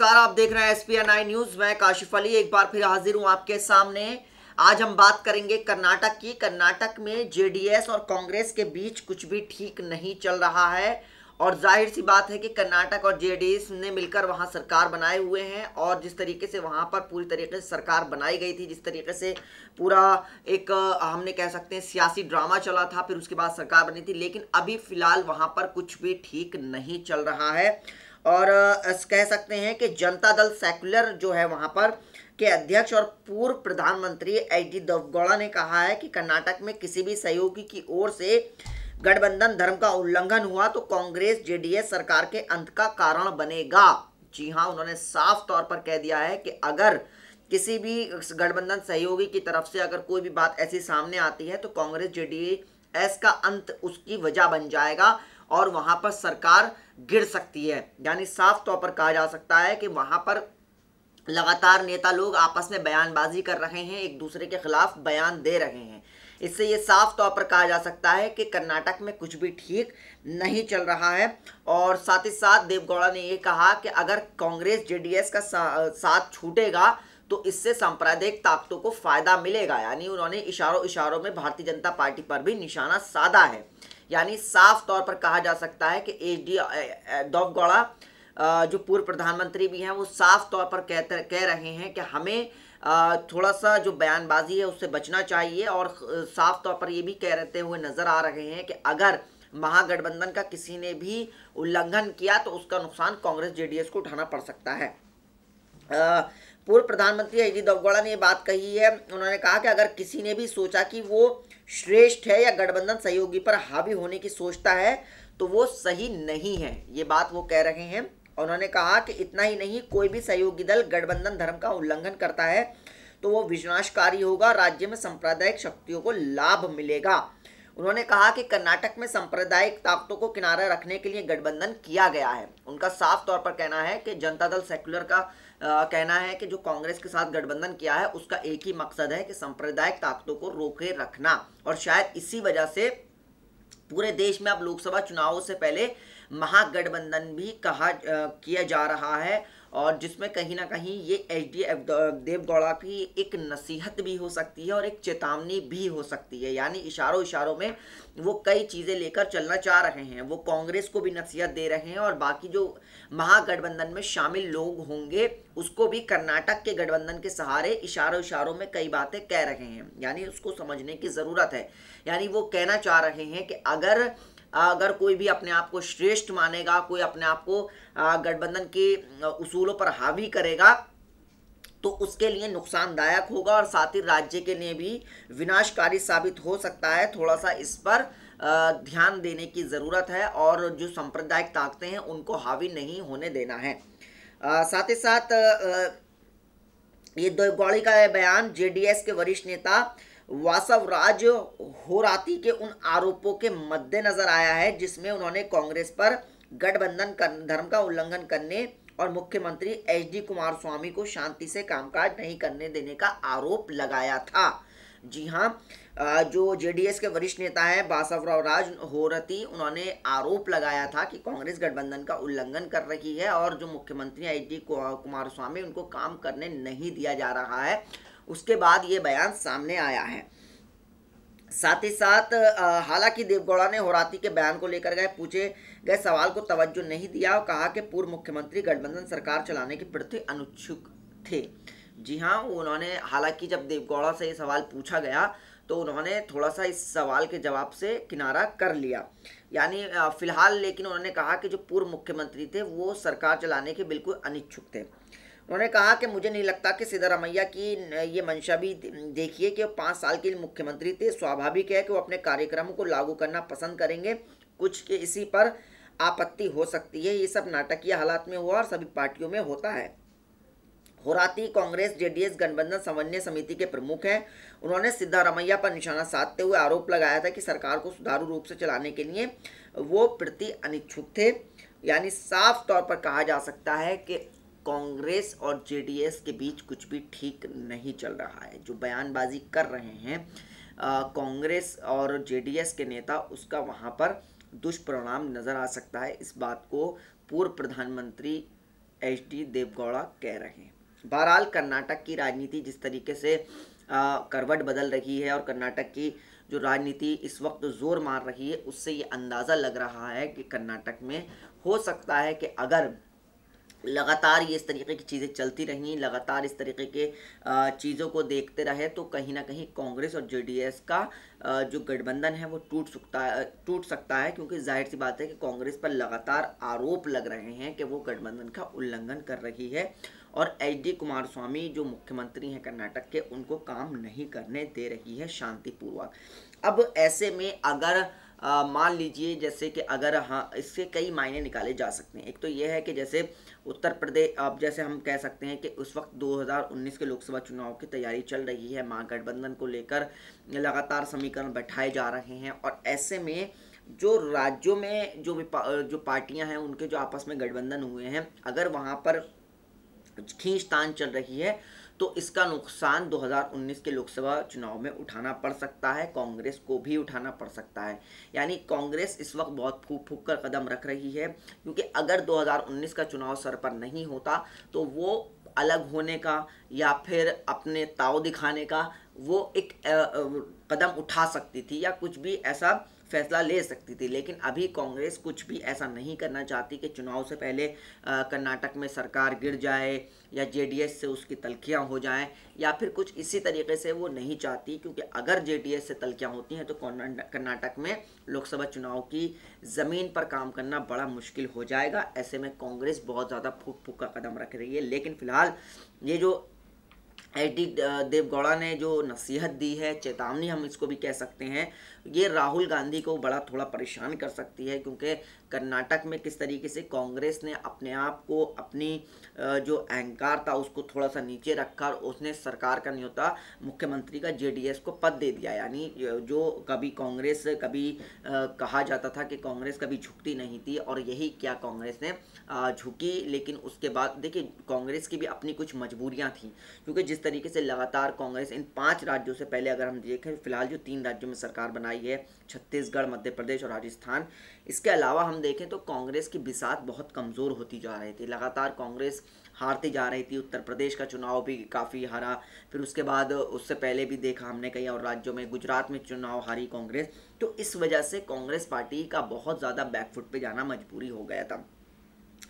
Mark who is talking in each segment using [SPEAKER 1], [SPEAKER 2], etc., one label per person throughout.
[SPEAKER 1] नमस्कार आप देख रहे हैं एस पी न्यूज मैं काशिफ अली एक बार फिर हाजिर हूं आपके सामने आज हम बात करेंगे कर्नाटक की कर्नाटक में जेडीएस और कांग्रेस के बीच कुछ भी ठीक नहीं चल रहा है और जाहिर सी बात है कि कर्नाटक और जेडीएस ने मिलकर वहाँ सरकार बनाए हुए हैं और जिस तरीके से वहाँ पर पूरी तरीके से सरकार बनाई गई थी जिस तरीके से पूरा एक हमने कह सकते हैं सियासी ड्रामा चला था फिर उसके बाद सरकार बनी थी लेकिन अभी फ़िलहाल वहाँ पर कुछ भी ठीक नहीं चल रहा है और कह सकते हैं कि जनता दल सेकुलर जो है वहाँ पर के अध्यक्ष और पूर्व प्रधानमंत्री एच डी देवगौड़ा ने कहा है कि कर्नाटक में किसी भी सहयोगी की ओर से गठबंधन धर्म का उल्लंघन हुआ तो कांग्रेस जेडीएस सरकार के अंत का कारण बनेगा जी हाँ उन्होंने साफ तौर पर कह दिया है कि अगर किसी भी गठबंधन सहयोगी की तरफ से अगर कोई भी बात ऐसी सामने आती है तो कांग्रेस जेडीएस का अंत उसकी वजह बन जाएगा और वहां पर सरकार गिर सकती है यानी साफ तौर पर कहा जा सकता है कि वहां पर लगातार नेता लोग आपस में बयानबाजी कर रहे हैं एक दूसरे के खिलाफ बयान दे रहे हैं इससे ये साफ तौर पर कहा जा सकता है कि कर्नाटक में कुछ भी ठीक नहीं चल रहा है और साथ ही साथ देवगौड़ा ने ये कहा कि अगर कांग्रेस जेडीएस का सा, साथ छूटेगा तो इससे सांप्रदायिक ताकतों को फायदा मिलेगा यानी उन्होंने इशारों इशारों में भारतीय जनता पार्टी पर भी निशाना साधा है यानी साफ तौर पर कहा जा सकता है कि एच डी दौव गौड़ा जो पूर्व प्रधानमंत्री भी हैं वो साफ तौर पर कह कह रहे हैं कि हमें थोड़ा सा जो बयानबाजी है उससे बचना चाहिए और साफ तौर पर ये भी कह रहते हुए नज़र आ रहे हैं कि अगर महागठबंधन का किसी ने भी उल्लंघन किया तो उसका नुकसान कांग्रेस जेडीएस को उठाना पड़ सकता है पूर्व प्रधानमंत्री एच डी देवगौड़ा ने ये बात कही है उन्होंने कहा कि अगर किसी ने भी सोचा कि वो श्रेष्ठ है या गठबंधन सहयोगी पर हावी होने की सोचता है तो वो सही नहीं है ये बात वो कह रहे हैं उन्होंने कहा कि इतना ही नहीं कोई भी सहयोगी दल गठबंधन धर्म का उल्लंघन करता है तो वो विनाशकारी होगा राज्य में सांप्रदायिक शक्तियों को लाभ मिलेगा उन्होंने कहा कि कर्नाटक में सांप्रदायिक ताकतों को किनारा रखने के लिए गठबंधन किया गया है उनका साफ तौर पर कहना है कि जनता दल सेक्युलर का आ, कहना है कि जो कांग्रेस के साथ गठबंधन किया है उसका एक ही मकसद है कि सांप्रदायिक ताकतों को रोके रखना और शायद इसी वजह से पूरे देश में अब लोकसभा चुनावों से पहले महागठबंधन भी कहा आ, किया जा रहा है और जिसमें कहीं ना कहीं ये एच डी देवगौड़ा की एक नसीहत भी हो सकती है और एक चेतावनी भी हो सकती है यानी इशारों इशारों में वो कई चीज़ें लेकर चलना चाह रहे हैं वो कांग्रेस को भी नसीहत दे रहे हैं और बाकी जो महागठबंधन में शामिल लोग होंगे उसको भी कर्नाटक के गठबंधन के सहारे इशारों इशारों में कई बातें कह रहे हैं यानी उसको समझने की ज़रूरत है यानी वो कहना चाह रहे हैं कि अगर अगर कोई भी अपने आप को श्रेष्ठ मानेगा कोई अपने आप को गठबंधन के उसूलों पर हावी करेगा तो उसके लिए नुकसानदायक होगा और साथ ही राज्य के लिए भी विनाशकारी साबित हो सकता है थोड़ा सा इस पर ध्यान देने की ज़रूरत है और जो सांप्रदायिक ताकतें हैं उनको हावी नहीं होने देना है साथ ही साथ ये गौड़ी का बयान जेडीएस के वरिष्ठ नेता वासवराज होराती के उन आरोपों के मद्देनजर आया है जिसमें उन्होंने कांग्रेस पर गठबंधन कर, धर्म का उल्लंघन करने और मुख्यमंत्री एच डी कुमार स्वामी को शांति से कामकाज नहीं करने देने का आरोप लगाया था जी हाँ जो जेडीएस के वरिष्ठ नेता हैं बासवराव राज होरती उन्होंने आरोप लगाया था कि कांग्रेस गठबंधन का उल्लंघन कर रही है और जो मुख्यमंत्री एच डी कुमार स्वामी उनको काम करने नहीं दिया जा रहा है उसके बाद ये बयान सामने आया है साथ ही साथ हालांकि देवगौड़ा ने होराती के बयान को लेकर गए पूछे गए सवाल को तवज्जो नहीं दिया और कहा कि पूर्व मुख्यमंत्री गठबंधन सरकार चलाने के प्रति अनुच्छुक थे जी हाँ उन्होंने हालांकि जब देवगौड़ा से ये सवाल पूछा गया तो उन्होंने थोड़ा सा इस सवाल के जवाब से किनारा कर लिया यानी फिलहाल लेकिन उन्होंने कहा कि जो पूर्व मुख्यमंत्री थे वो सरकार चलाने के बिल्कुल अनिच्छुक थे उन्होंने कहा कि मुझे नहीं लगता कि सिद्धारामैया की ये मंशा भी देखिए कि पाँच साल के लिए मुख्यमंत्री थे स्वाभाविक है कि वो अपने कार्यक्रमों को लागू करना पसंद करेंगे कुछ के इसी पर आपत्ति हो सकती है ये सब नाटकीय हालात में हुआ और सभी पार्टियों में होता है होराती कांग्रेस जेडीएस गठबंधन समन्वय समिति के प्रमुख हैं उन्होंने सिद्धारमैया पर निशाना साधते हुए आरोप लगाया था कि सरकार को सुधारू रूप से चलाने के लिए वो प्रति अनिच्छुक थे यानी साफ तौर पर कहा जा सकता है कि कांग्रेस और जेडीएस के बीच कुछ भी ठीक नहीं चल रहा है जो बयानबाजी कर रहे हैं कांग्रेस और जेडीएस के नेता उसका वहाँ पर दुष्परिणाम नज़र आ सकता है इस बात को पूर्व प्रधानमंत्री एच डी देवगौड़ा कह रहे हैं बहरहाल कर्नाटक की राजनीति जिस तरीके से आ, करवट बदल रही है और कर्नाटक की जो राजनीति इस वक्त जोर मार रही है उससे ये अंदाज़ा लग रहा है कि कर्नाटक में हो सकता है कि अगर लगातार ये इस तरीके की चीज़ें चलती रहीं लगातार इस तरीके के चीज़ों को देखते रहे तो कहीं ना कहीं कांग्रेस और जेडीएस का जो गठबंधन है वो टूट सकता है टूट सकता है क्योंकि जाहिर सी बात है कि कांग्रेस पर लगातार आरोप लग रहे हैं कि वो गठबंधन का उल्लंघन कर रही है और एच डी कुमार स्वामी जो मुख्यमंत्री हैं कर्नाटक के उनको काम नहीं करने दे रही है शांतिपूर्वक अब ऐसे में अगर मान लीजिए जैसे कि अगर हाँ इससे कई मायने निकाले जा सकते हैं एक तो ये है कि जैसे उत्तर प्रदेश अब जैसे हम कह सकते हैं कि उस वक्त 2019 के लोकसभा चुनाव की तैयारी चल रही है महागठबंधन को लेकर लगातार समीकरण बैठाए जा रहे हैं और ऐसे में जो राज्यों में जो जो पार्टियां हैं उनके जो आपस में गठबंधन हुए हैं अगर वहाँ पर खींचतान चल रही है तो इसका नुकसान 2019 के लोकसभा चुनाव में उठाना पड़ सकता है कांग्रेस को भी उठाना पड़ सकता है यानी कांग्रेस इस वक्त बहुत फूक फूक कर कदम रख रही है क्योंकि अगर 2019 का चुनाव सर पर नहीं होता तो वो अलग होने का या फिर अपने ताव दिखाने का वो एक कदम उठा सकती थी या कुछ भी ऐसा फैसला ले सकती थी लेकिन अभी कांग्रेस कुछ भी ऐसा नहीं करना चाहती कि चुनाव से पहले कर्नाटक में सरकार गिर जाए या जेडीएस से उसकी तलखियाँ हो जाएं या फिर कुछ इसी तरीके से वो नहीं चाहती क्योंकि अगर जेडीएस से तलखियाँ होती हैं तो कर्नाटक में लोकसभा चुनाव की ज़मीन पर काम करना बड़ा मुश्किल हो जाएगा ऐसे में कांग्रेस बहुत ज़्यादा फूक फूक का कदम रख रही है लेकिन फिलहाल ये जो एटी देवगौड़ा ने जो नसीहत दी है चेतावनी हम इसको भी कह सकते हैं ये राहुल गांधी को बड़ा थोड़ा परेशान कर सकती है क्योंकि कर्नाटक में किस तरीके से कांग्रेस ने अपने आप को अपनी जो अहंकार था उसको थोड़ा सा नीचे रखा और उसने सरकार का न्योता मुख्यमंत्री का जेडीएस को पद दे दिया यानी जो कभी कांग्रेस कभी कहा जाता था कि कांग्रेस कभी झुकती नहीं थी और यही क्या कांग्रेस ने झुकी लेकिन उसके बाद देखिए कांग्रेस की भी अपनी कुछ मजबूरियाँ थी क्योंकि जिस तरीके से लगातार कांग्रेस इन पाँच राज्यों से पहले अगर हम देखें फिलहाल जो तीन राज्यों में सरकार बनाई है छत्तीसगढ़ मध्य प्रदेश और राजस्थान इसके अलावा हम देखें तो कांग्रेस की बिसात बहुत कमज़ोर होती जा रही थी लगातार कांग्रेस हारती जा रही थी उत्तर प्रदेश का चुनाव भी काफ़ी हारा फिर उसके बाद उससे पहले भी देखा हमने कई और राज्यों में गुजरात में चुनाव हारी कांग्रेस तो इस वजह से कांग्रेस पार्टी का बहुत ज़्यादा बैकफुट पे जाना मजबूरी हो गया था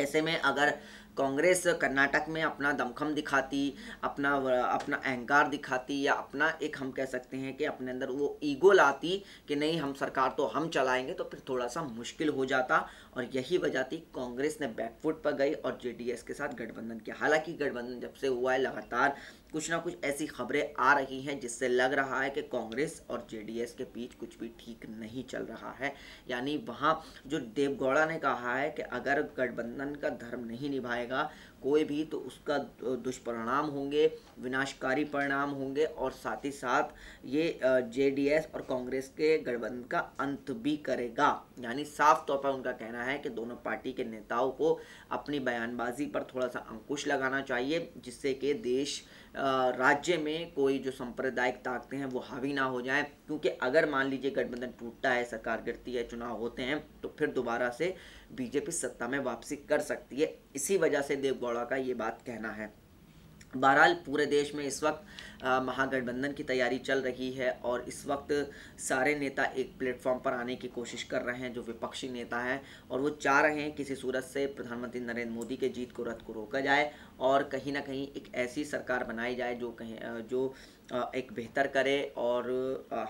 [SPEAKER 1] ऐसे में अगर कांग्रेस कर्नाटक में अपना दमखम दिखाती अपना अपना अहंकार दिखाती या अपना एक हम कह सकते हैं कि अपने अंदर वो ईगो लाती कि नहीं हम सरकार तो हम चलाएंगे तो फिर थोड़ा सा मुश्किल हो जाता और यही वजह थी कांग्रेस ने बैकफुट पर गई और जेडीएस के साथ गठबंधन किया हालांकि गठबंधन जब से हुआ है लगातार कुछ ना कुछ ऐसी खबरें आ रही हैं जिससे लग रहा है कि कांग्रेस और जेडीएस के बीच कुछ भी ठीक नहीं चल रहा है यानी वहाँ जो देवगौड़ा ने कहा है कि अगर गठबंधन का धर्म नहीं निभाएगा कोई भी तो उसका दुष्परिणाम होंगे विनाशकारी परिणाम होंगे और साथ ही साथ ये जेडीएस और कांग्रेस के गठबंधन का अंत भी करेगा यानी साफ तौर पर उनका कहना है कि दोनों पार्टी के नेताओं को अपनी बयानबाजी पर थोड़ा सा अंकुश लगाना चाहिए जिससे कि देश आ, राज्य में कोई जो सांप्रदायिक ताकतें हैं वो हावी ना हो जाएं क्योंकि अगर मान लीजिए गठबंधन टूटता है सरकार गिरती है चुनाव होते हैं तो फिर दोबारा से बीजेपी सत्ता में वापसी कर सकती है इसी वजह से देवगौड़ा का ये बात कहना है बहरहाल पूरे देश में इस वक्त महागठबंधन की तैयारी चल रही है और इस वक्त सारे नेता एक प्लेटफॉर्म पर आने की कोशिश कर रहे हैं जो विपक्षी नेता हैं और वो चाह रहे हैं किसी सूरत से प्रधानमंत्री नरेंद्र मोदी के जीत को रथ को रोका जाए और कहीं ना कहीं एक ऐसी सरकार बनाई जाए जो कहीं जो एक बेहतर करे और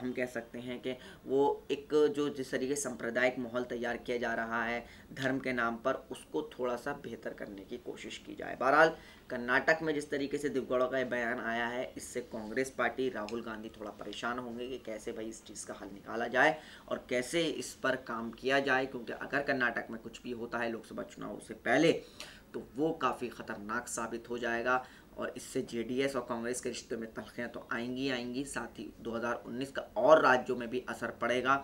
[SPEAKER 1] हम कह सकते हैं कि वो एक जो जिस तरीके सांप्रदायिक माहौल तैयार किया जा रहा है धर्म के नाम पर उसको थोड़ा सा बेहतर करने की कोशिश की जाए बहरहाल कर्नाटक में जिस तरीके से दिवगौड़ा का बयान आया है इससे कांग्रेस पार्टी राहुल गांधी थोड़ा परेशान होंगे कि कैसे भाई इस चीज़ का हल निकाला जाए और कैसे इस पर काम किया जाए क्योंकि अगर कर्नाटक में कुछ भी होता है लोकसभा चुनाव से पहले तो वो काफ़ी ख़तरनाक साबित हो जाएगा और इससे जे और कांग्रेस के रिश्ते में तलखियाँ तो आएंगी आएंगी साथ ही 2019 का और राज्यों में भी असर पड़ेगा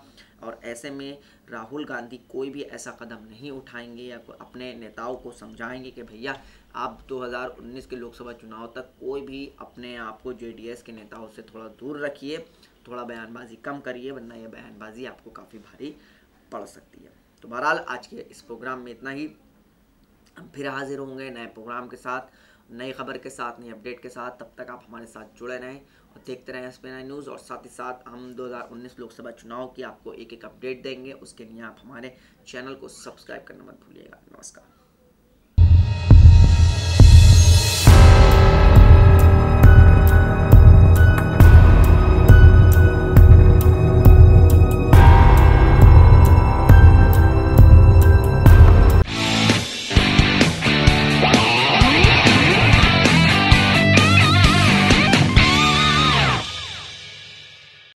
[SPEAKER 1] और ऐसे में राहुल गांधी कोई भी ऐसा कदम नहीं उठाएंगे या अपने नेताओं को समझाएंगे कि भैया आप 2019 के लोकसभा चुनाव तक कोई भी अपने आप को जे के नेताओं से थोड़ा दूर रखिए थोड़ा बयानबाजी कम करिए वरना यह बयानबाजी आपको काफ़ी भारी पड़ सकती है तो बहरहाल आज के इस प्रोग्राम में इतना ही हम फिर हाजिर होंगे नए प्रोग्राम के साथ नई खबर के साथ नई अपडेट के साथ तब तक आप हमारे साथ जुड़े रहें और देखते रहें एस न्यूज़ और साथ ही साथ हम 2019 लोकसभा चुनाव की आपको एक एक अपडेट देंगे उसके लिए आप हमारे चैनल को सब्सक्राइब करना मत भूलिएगा नमस्कार